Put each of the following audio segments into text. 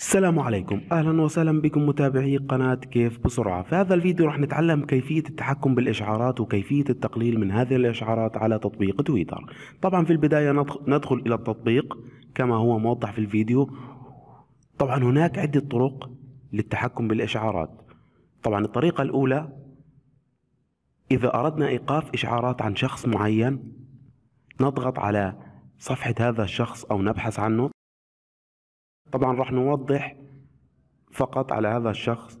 السلام عليكم اهلا وسهلا بكم متابعي قناة كيف بسرعة في هذا الفيديو راح نتعلم كيفية التحكم بالاشعارات وكيفية التقليل من هذه الاشعارات على تطبيق تويتر طبعا في البداية ندخل الى التطبيق كما هو موضح في الفيديو طبعا هناك عدة طرق للتحكم بالاشعارات طبعا الطريقة الاولى اذا اردنا ايقاف اشعارات عن شخص معين نضغط على صفحة هذا الشخص او نبحث عنه طبعا راح نوضح فقط على هذا الشخص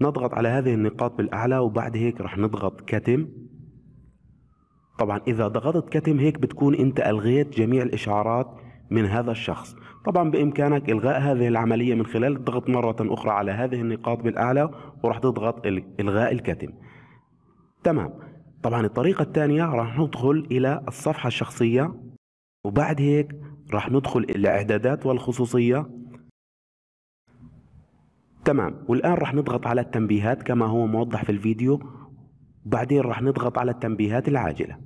نضغط على هذه النقاط بالأعلى وبعد هيك راح نضغط كتم طبعا إذا ضغطت كتم هيك بتكون أنت ألغيت جميع الإشعارات من هذا الشخص طبعا بإمكانك إلغاء هذه العملية من خلال الضغط مرة أخرى على هذه النقاط بالأعلى وراح تضغط إلغاء الكتم تمام طبعا الطريقة الثانية راح ندخل إلى الصفحة الشخصية وبعد هيك راح ندخل إلى إعدادات والخصوصية تمام والآن راح نضغط على التنبيهات كما هو موضح في الفيديو وبعدين راح نضغط على التنبيهات العاجلة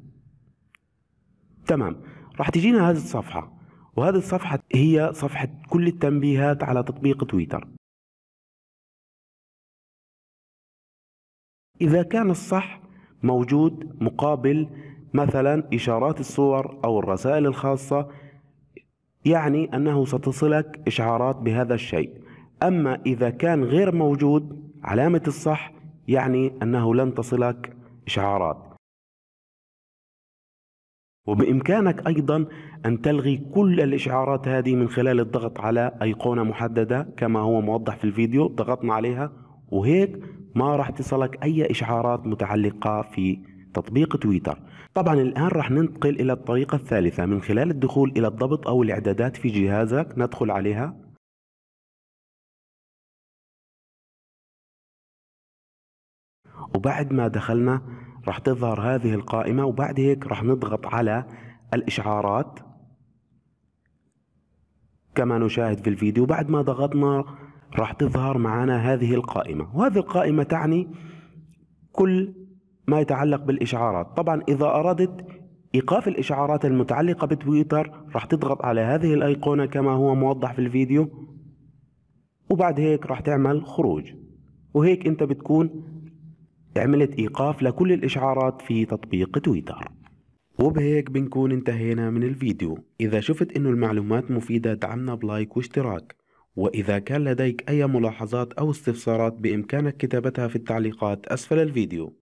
تمام راح تجينا هذه الصفحة وهذه الصفحة هي صفحة كل التنبيهات على تطبيق تويتر إذا كان الصح موجود مقابل مثلا إشارات الصور أو الرسائل الخاصة يعني أنه ستصلك إشعارات بهذا الشيء أما إذا كان غير موجود علامة الصح يعني أنه لن تصلك إشعارات وبإمكانك أيضا أن تلغي كل الإشعارات هذه من خلال الضغط على أيقونة محددة كما هو موضح في الفيديو ضغطنا عليها وهيك ما راح تصلك أي إشعارات متعلقة في تطبيق تويتر طبعا الآن راح ننتقل إلى الطريقة الثالثة من خلال الدخول إلى الضبط أو الإعدادات في جهازك ندخل عليها وبعد ما دخلنا راح تظهر هذه القائمة وبعد هيك راح نضغط على الإشعارات كما نشاهد في الفيديو بعد ما ضغطنا راح تظهر معنا هذه القائمة وهذه القائمة تعني كل ما يتعلق بالإشعارات طبعا إذا أردت إيقاف الإشعارات المتعلقة بتويتر راح تضغط على هذه الأيقونة كما هو موضح في الفيديو وبعد هيك راح تعمل خروج وهيك أنت بتكون عملت إيقاف لكل الإشعارات في تطبيق تويتر وبهيك بنكون انتهينا من الفيديو إذا شفت أنه المعلومات مفيدة دعمنا بلايك واشتراك وإذا كان لديك أي ملاحظات أو استفسارات بإمكانك كتابتها في التعليقات أسفل الفيديو